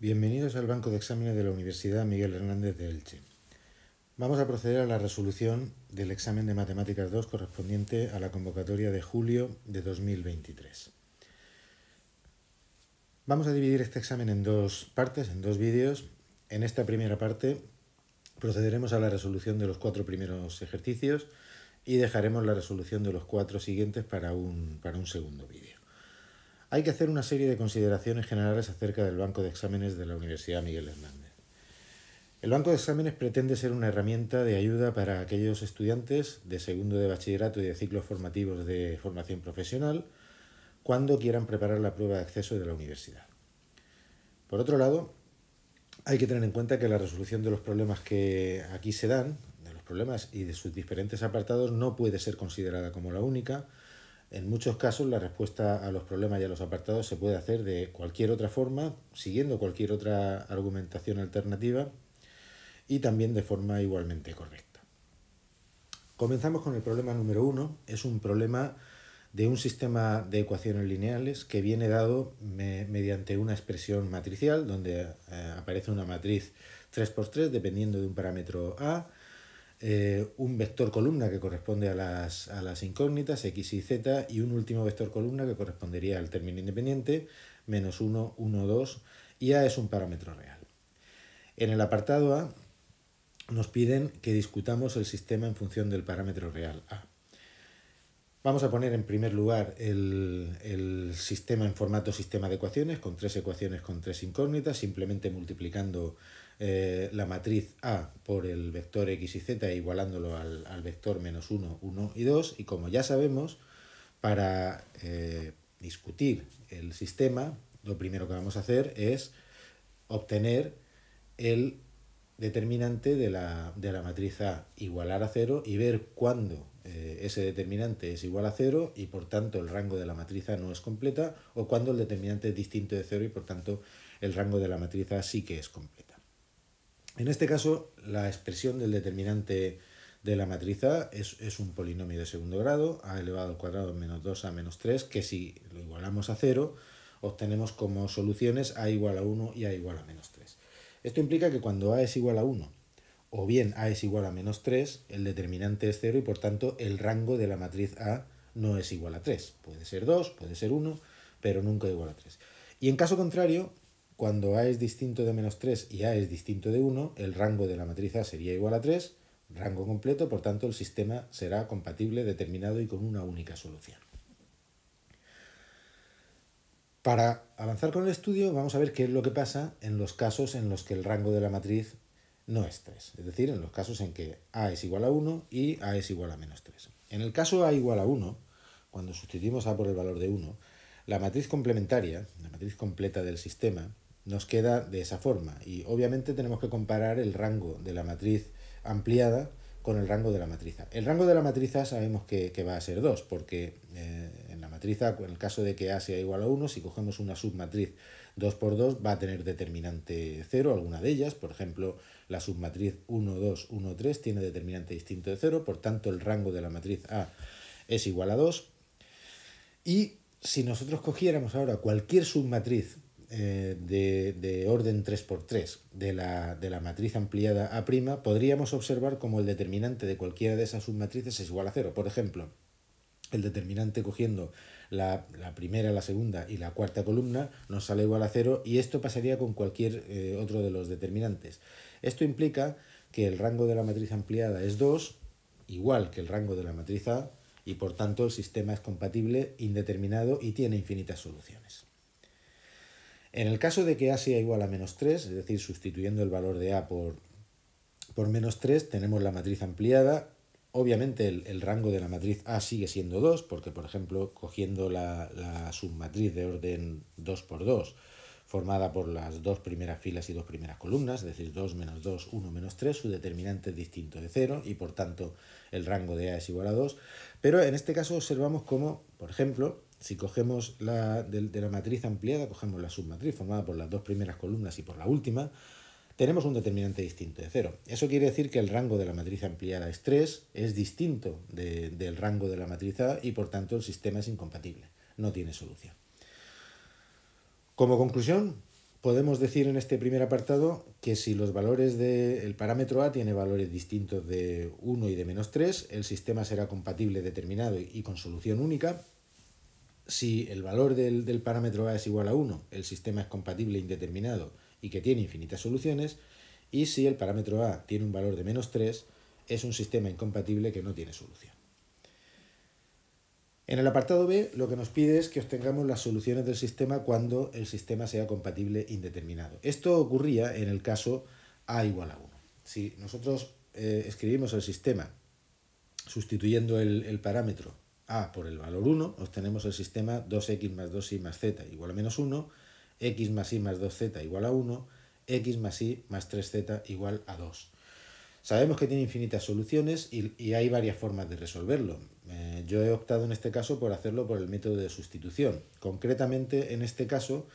Bienvenidos al Banco de Exámenes de la Universidad Miguel Hernández de Elche. Vamos a proceder a la resolución del examen de Matemáticas 2 correspondiente a la convocatoria de julio de 2023. Vamos a dividir este examen en dos partes, en dos vídeos. En esta primera parte procederemos a la resolución de los cuatro primeros ejercicios y dejaremos la resolución de los cuatro siguientes para un, para un segundo vídeo hay que hacer una serie de consideraciones generales acerca del Banco de Exámenes de la Universidad Miguel Hernández. El Banco de Exámenes pretende ser una herramienta de ayuda para aquellos estudiantes de segundo de bachillerato y de ciclos formativos de formación profesional cuando quieran preparar la prueba de acceso de la universidad. Por otro lado, hay que tener en cuenta que la resolución de los problemas que aquí se dan, de los problemas y de sus diferentes apartados, no puede ser considerada como la única, en muchos casos la respuesta a los problemas y a los apartados se puede hacer de cualquier otra forma, siguiendo cualquier otra argumentación alternativa y también de forma igualmente correcta. Comenzamos con el problema número uno. Es un problema de un sistema de ecuaciones lineales que viene dado mediante una expresión matricial donde eh, aparece una matriz 3x3 dependiendo de un parámetro A eh, un vector columna que corresponde a las, a las incógnitas x y z y un último vector columna que correspondería al término independiente menos 1, 1, 2 y A es un parámetro real. En el apartado A nos piden que discutamos el sistema en función del parámetro real A. Vamos a poner en primer lugar el, el sistema en formato sistema de ecuaciones con tres ecuaciones con tres incógnitas simplemente multiplicando eh, la matriz A por el vector x y z igualándolo al, vector menos 1, 1 y 2 y como ya sabemos, para eh, discutir el sistema, lo primero que vamos a hacer es obtener el determinante de la, matriz A igualar a 0 y ver cuándo eh, ese determinante es igual a 0 y por tanto el rango de la matriz A no es completa o cuándo el determinante es distinto de 0 y por tanto el rango de la matriz A sí que es completo. En este caso, la expresión del determinante de la matriz A es un polinomio de segundo grado, a elevado al cuadrado menos 2 a menos 3, que si lo igualamos a 0, obtenemos como soluciones a igual a 1 y a igual a menos 3. Esto implica que cuando a es igual a 1 o bien a es igual a menos 3, el determinante es 0 y por tanto el rango de la matriz A no es igual a 3. Puede ser 2, puede ser 1, pero nunca igual a 3. Y en caso contrario, cuando A es distinto de menos 3 y A es distinto de 1, el rango de la matriz A sería igual a 3, rango completo, por tanto el sistema será compatible, determinado y con una única solución. Para avanzar con el estudio vamos a ver qué es lo que pasa en los casos en los que el rango de la matriz no es 3, es decir, en los casos en que A es igual a 1 y A es igual a menos 3. En el caso A igual a 1, cuando sustituimos A por el valor de 1, la matriz complementaria, la matriz completa del sistema, nos queda de esa forma. Y obviamente tenemos que comparar el rango de la matriz ampliada con el rango de la matriz A. El rango de la matriz A sabemos que, va a ser 2, porque eh, en la matriz A, en el caso de que A sea igual a 1, si cogemos una submatriz 2 por 2 va a tener determinante 0, alguna de ellas, por ejemplo, la submatriz 1, 2, 1, 3 tiene determinante distinto de 0, por tanto el rango de la matriz A es igual a 2. Y si nosotros cogiéramos ahora cualquier submatriz eh, de, orden 3x3 de la, matriz ampliada A', podríamos observar como el determinante de cualquiera de esas submatrices es igual a cero. Por ejemplo, el determinante cogiendo la, primera, la segunda y la cuarta columna nos sale igual a cero y esto pasaría con cualquier eh, otro de los determinantes. Esto implica que el rango de la matriz ampliada es 2, igual que el rango de la matriz A, y por tanto el sistema es compatible, indeterminado y tiene infinitas soluciones. En el caso de que A sea igual a menos 3, es decir, sustituyendo el valor de A por, por menos 3, tenemos la matriz ampliada. Obviamente el, rango de la matriz A sigue siendo 2, porque por ejemplo, cogiendo la, la submatriz de orden 2 por 2, formada por las dos primeras filas y dos primeras columnas, es decir, 2 menos 2, 1 menos 3, su determinante es distinto de 0 y por tanto el rango de A es igual a 2. Pero en este caso observamos cómo, por ejemplo, si cogemos la, de, la matriz ampliada, cogemos la submatriz formada por las dos primeras columnas y por la última, tenemos un determinante distinto de 0. Eso quiere decir que el rango de la matriz ampliada es 3, es distinto del rango de la matriz A y por tanto el sistema es incompatible, no tiene solución. Como conclusión, podemos decir en este primer apartado que si los valores del parámetro A tiene valores distintos de 1 y de menos 3, el sistema será compatible determinado y con solución única, si el valor del, parámetro A es igual a 1, el sistema es compatible e indeterminado y que tiene infinitas soluciones, y si el parámetro A tiene un valor de menos 3, es un sistema incompatible que no tiene solución. En el apartado B lo que nos pide es que obtengamos las soluciones del sistema cuando el sistema sea compatible e indeterminado. Esto ocurría en el caso A igual a 1. Si nosotros eh, escribimos el sistema sustituyendo el, el parámetro a por el valor 1 obtenemos el sistema 2x más 2y más z igual a menos 1, x más y más 2z igual a 1, x más y más 3z igual a 2. Sabemos que tiene infinitas soluciones y, hay varias formas de resolverlo. Eh, yo he optado en este caso por hacerlo por el método de sustitución. Concretamente, en este caso,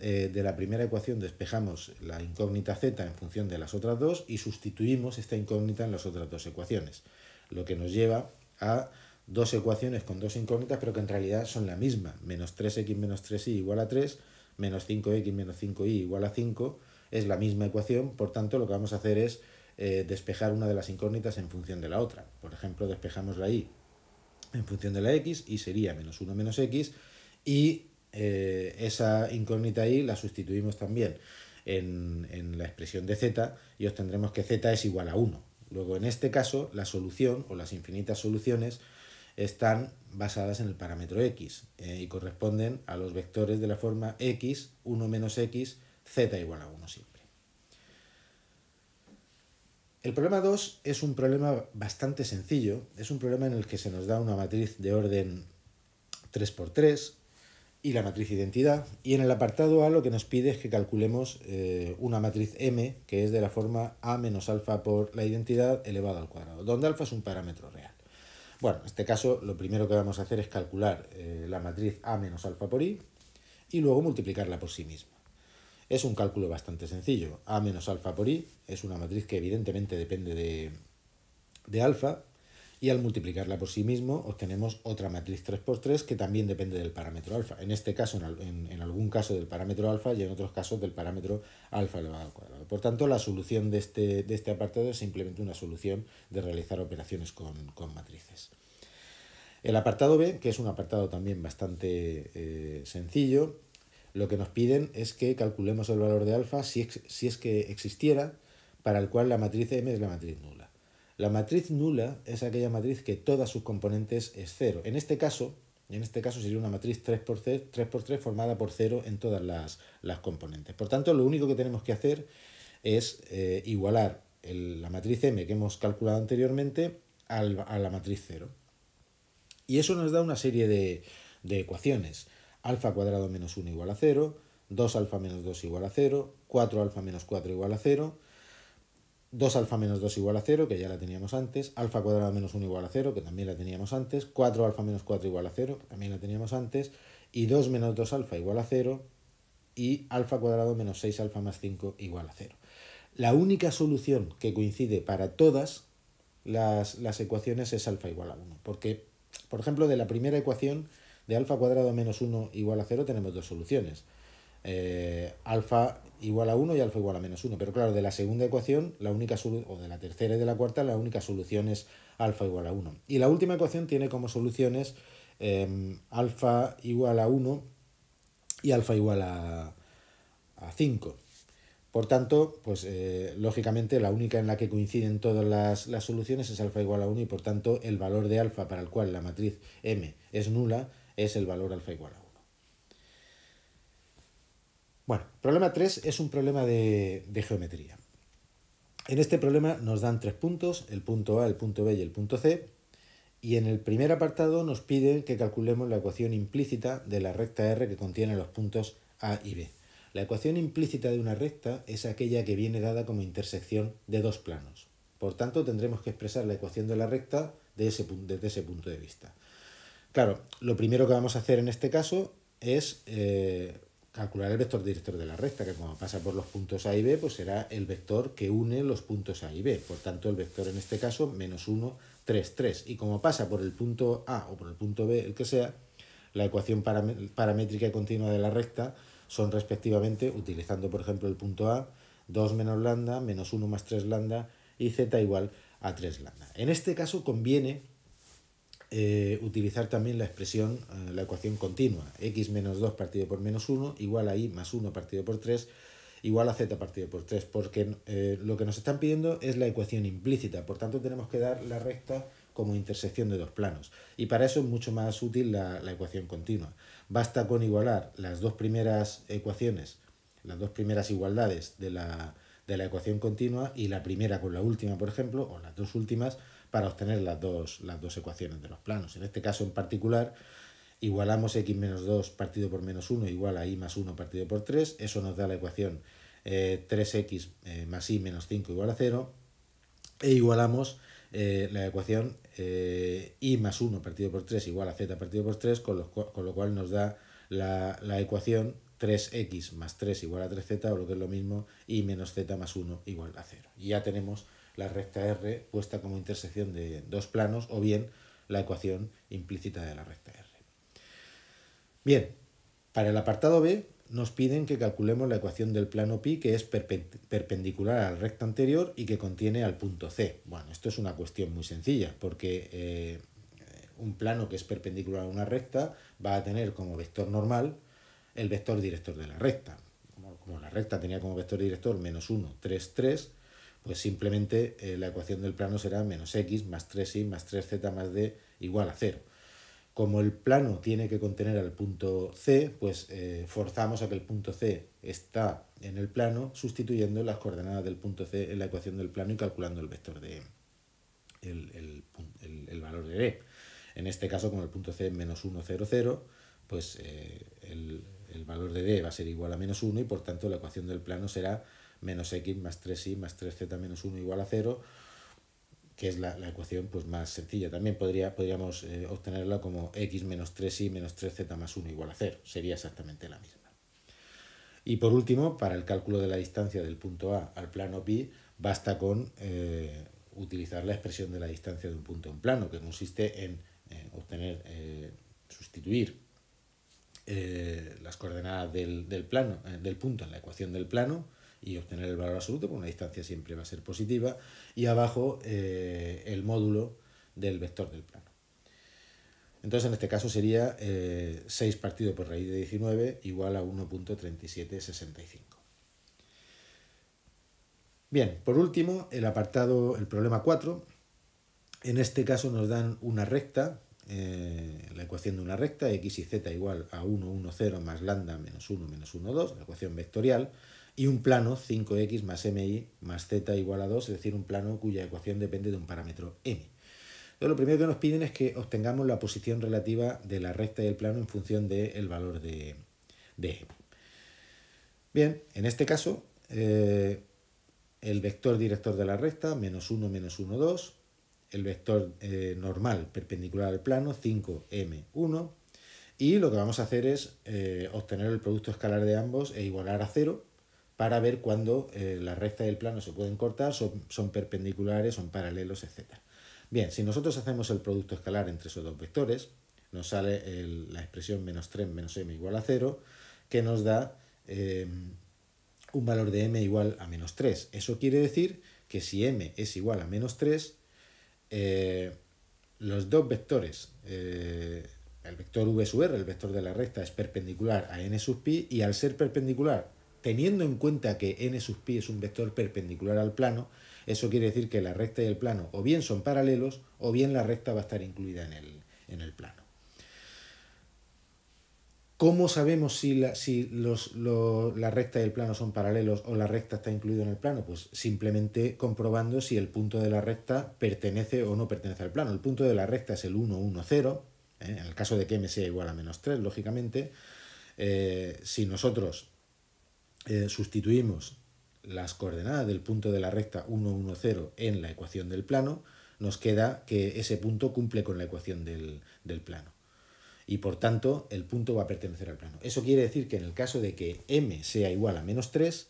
eh, de la primera ecuación despejamos la incógnita z en función de las otras dos y sustituimos esta incógnita en las otras dos ecuaciones, lo que nos lleva a dos ecuaciones con dos incógnitas, pero que en realidad son la misma. Menos 3x menos 3y igual a 3, menos 5x menos 5y igual a 5, es la misma ecuación, por tanto lo que vamos a hacer es eh, despejar una de las incógnitas en función de la otra. Por ejemplo, despejamos la y en función de la x y sería menos 1 menos x y eh, esa incógnita y la sustituimos también en, en, la expresión de z y obtendremos que z es igual a 1. Luego, en este caso, la solución o las infinitas soluciones están basadas en el parámetro x eh, y corresponden a los vectores de la forma x, 1 menos x, z igual a 1 siempre. El problema 2 es un problema bastante sencillo, es un problema en el que se nos da una matriz de orden 3x3 y la matriz identidad, y en el apartado A lo que nos pide es que calculemos eh, una matriz M que es de la forma A menos alfa por la identidad elevado al cuadrado, donde alfa es un parámetro real. Bueno, en este caso lo primero que vamos a hacer es calcular eh, la matriz A menos alfa por I y luego multiplicarla por sí misma. Es un cálculo bastante sencillo. A menos alfa por I es una matriz que evidentemente depende de, de alfa, y al multiplicarla por sí mismo obtenemos otra matriz 3x3 que también depende del parámetro alfa. En este caso, en, algún caso del parámetro alfa y en otros casos del parámetro alfa elevado al cuadrado. Por tanto, la solución de este, de este apartado es simplemente una solución de realizar operaciones con, matrices. El apartado B, que es un apartado también bastante eh, sencillo, lo que nos piden es que calculemos el valor de alfa si, si es que existiera, para el cual la matriz M es la matriz nula. La matriz nula es aquella matriz que todas sus componentes es cero. En este caso, en este caso sería una matriz 3x3, formada por cero en todas las, componentes. Por tanto, lo único que tenemos que hacer es eh, igualar la matriz M que hemos calculado anteriormente a la matriz 0. Y eso nos da una serie de, de ecuaciones. Alfa cuadrado menos 1 igual a 0, 2 alfa menos 2 igual a 0, 4 alfa menos 4 igual a 0, 2 alfa menos 2 igual a 0, que ya la teníamos antes, alfa cuadrado menos 1 igual a 0, que también la teníamos antes, 4 alfa menos 4 igual a 0, que también la teníamos antes, y 2 menos 2 alfa igual a 0, y alfa cuadrado menos 6 alfa más 5 igual a 0. La única solución que coincide para todas las, las ecuaciones es alfa igual a 1, porque, por ejemplo, de la primera ecuación de alfa cuadrado menos 1 igual a 0 tenemos dos soluciones. Eh, alfa igual a 1 y alfa igual a menos 1. Pero claro, de la segunda ecuación, la única o de la tercera y de la cuarta, la única solución es alfa igual a 1. Y la última ecuación tiene como soluciones em, alfa igual a 1 y alfa igual a, 5. Por tanto, pues eh, lógicamente la única en la que coinciden todas las, las soluciones es alfa igual a 1 y por tanto el valor de alfa para el cual la matriz M es nula es el valor alfa igual a 1. Bueno, problema 3 es un problema de, geometría. En este problema nos dan tres puntos, el punto A, el punto B y el punto C, y en el primer apartado nos piden que calculemos la ecuación implícita de la recta R que contiene los puntos A y B. La ecuación implícita de una recta es aquella que viene dada como intersección de dos planos. Por tanto, tendremos que expresar la ecuación de la recta desde ese punto de vista. Claro, lo primero que vamos a hacer en este caso es eh, calcular el vector director de la recta, que como pasa por los puntos A y B, pues será el vector que une los puntos A y B. Por tanto, el vector en este caso, menos 1, 3, 3. Y como pasa por el punto A o por el punto B, el que sea, la ecuación paramétrica continua de la recta son respectivamente, utilizando por ejemplo el punto A, 2 menos lambda, menos 1 más 3 lambda y z igual a 3 lambda. En este caso conviene eh, utilizar también la expresión, eh, la ecuación continua, x menos 2 partido por menos 1 igual a y más 1 partido por 3 igual a z partido por 3, porque eh, lo que nos están pidiendo es la ecuación implícita, por tanto tenemos que dar la recta como intersección de dos planos. Y para eso es mucho más útil la, ecuación continua. Basta con igualar las dos primeras ecuaciones, las dos primeras igualdades de la ecuación continua y la primera con la última, por ejemplo, o las dos últimas, para obtener las dos, las dos ecuaciones de los planos. En este caso en particular, igualamos x menos 2 partido por menos 1 igual a y más 1 partido por 3. Eso nos da la ecuación 3x eh, eh, más y menos 5 igual a 0. E igualamos eh, la ecuación y más 1 partido por 3 igual a z partido por 3, con lo, cual nos da la, la ecuación 3x más 3 igual a 3z, o lo que es lo mismo, y menos z más 1 igual a 0. Y ya tenemos la recta R puesta como intersección de dos planos o bien la ecuación implícita de la recta R. Bien, para el apartado B nos piden que calculemos la ecuación del plano pi que es perpendicular al recta anterior y que contiene al punto C. Bueno, esto es una cuestión muy sencilla porque eh, un plano que es perpendicular a una recta va a tener como vector normal el vector director de la recta. Como, la recta tenía como vector director menos 1, 3, 3, pues simplemente eh, la ecuación del plano será menos x más 3y más 3z más d igual a 0. Como el plano tiene que contener al punto C, pues eh, forzamos a que el punto C está en el plano, sustituyendo las coordenadas del punto C en la ecuación del plano y calculando el vector de el, el, valor de D. En este caso, como el punto C es menos 1, 0, 0, pues eh, el, valor de D va a ser igual a menos 1 y por tanto la ecuación del plano será menos x más 3y más 3z menos 1 igual a 0, que es la, ecuación pues, más sencilla. También podría, podríamos eh, obtenerla como x menos 3y menos 3z más 1 igual a 0, sería exactamente la misma. Y por último, para el cálculo de la distancia del punto A al plano pi, basta con eh, utilizar la expresión de la distancia de un punto a un plano, que consiste en obtener, eh, sustituir las coordenadas del plano, del punto en la ecuación del plano y obtener el valor absoluto, porque una distancia siempre va a ser positiva, y abajo eh, el módulo del vector del plano. Entonces, en este caso sería 6 eh, partido por raíz de 19 igual a 1.3765. Bien, por último, el apartado, el problema 4. En este caso nos dan una recta, eh, la ecuación de una recta, x y z igual a 1, 1, 0 más lambda menos 1 menos 1, 2, la ecuación vectorial y un plano 5x más mi más z igual a 2, es decir, un plano cuya ecuación depende de un parámetro m. Entonces, lo primero que nos piden es que obtengamos la posición relativa de la recta y el plano en función del valor de, m. Bien, en este caso, eh, el vector director de la recta, menos 1, menos 1, 2, el vector eh, normal perpendicular al plano, 5m1, y lo que vamos a hacer es eh, obtener el producto escalar de ambos e igualar a 0, para ver cuándo eh, la las rectas del plano se pueden cortar, son, perpendiculares, son paralelos, etc. Bien, si nosotros hacemos el producto escalar entre esos dos vectores, nos sale la expresión menos 3 menos m igual a 0, que nos da eh, un valor de m igual a menos 3. Eso quiere decir que si m es igual a menos 3, eh, los dos vectores, el vector v sub r, el vector de la recta, es perpendicular a n sub pi, y al ser perpendicular teniendo en cuenta que n sub pi es un vector perpendicular al plano, eso quiere decir que la recta y el plano o bien son paralelos o bien la recta va a estar incluida en el, plano. ¿Cómo sabemos si, la, si la recta y el plano son paralelos o la recta está incluida en el plano? Pues simplemente comprobando si el punto de la recta pertenece o no pertenece al plano. El punto de la recta es el 1, 1, 0, en el caso de que m sea igual a menos 3, lógicamente. Eh, si nosotros eh, sustituimos las coordenadas del punto de la recta 1, 1, 0 en la ecuación del plano, nos queda que ese punto cumple con la ecuación del, plano. Y por tanto, el punto va a pertenecer al plano. Eso quiere decir que en el caso de que m sea igual a menos 3,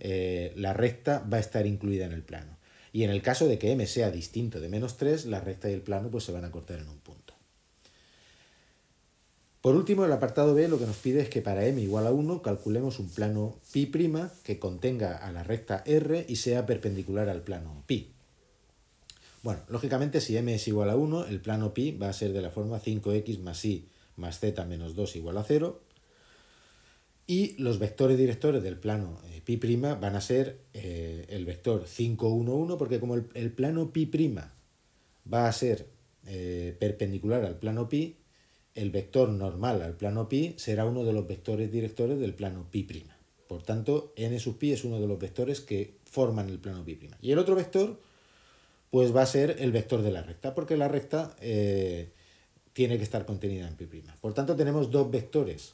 eh, la recta va a estar incluida en el plano. Y en el caso de que m sea distinto de menos 3, la recta y el plano pues, se van a cortar en un por último, el apartado B lo que nos pide es que para m igual a 1 calculemos un plano pi' que contenga a la recta r y sea perpendicular al plano pi. Bueno, lógicamente si m es igual a 1, el plano pi va a ser de la forma 5x más y más z menos 2 igual a 0. Y los vectores directores del plano eh, pi' van a ser eh, el vector 5, 1, 1, porque como el, plano pi' va a ser eh, perpendicular al plano pi, el vector normal al plano pi será uno de los vectores directores del plano pi'. Por tanto, n sub pi es uno de los vectores que forman el plano pi'. Y el otro vector, pues va a ser el vector de la recta, porque la recta eh, tiene que estar contenida en pi'. Por tanto, tenemos dos vectores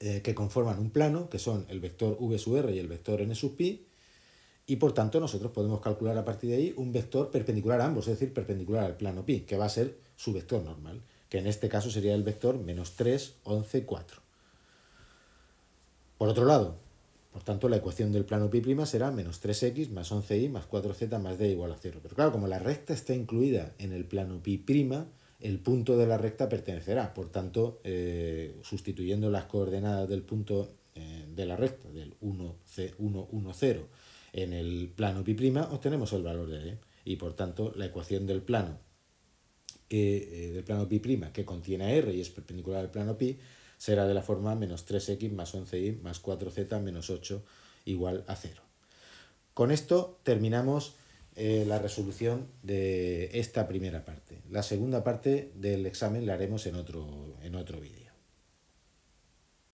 eh, que conforman un plano, que son el vector v sub r y el vector n sub pi, y por tanto nosotros podemos calcular a partir de ahí un vector perpendicular a ambos, es decir, perpendicular al plano pi, que va a ser su vector normal que en este caso sería el vector menos 3, 11, 4. Por otro lado, por tanto, la ecuación del plano pi' será menos 3x más 11y más 4z más d igual a 0. Pero claro, como la recta está incluida en el plano pi', el punto de la recta pertenecerá. Por tanto, eh, sustituyendo las coordenadas del punto eh, de la recta, del 1, c, 1, 1, 0, en el plano pi', obtenemos el valor de d. E. Y por tanto, la ecuación del plano que, eh, del plano pi' que contiene r y es perpendicular al plano pi será de la forma menos 3x más 11y más 4z menos 8 igual a 0. Con esto terminamos eh, la resolución de esta primera parte. La segunda parte del examen la haremos en otro, en otro vídeo.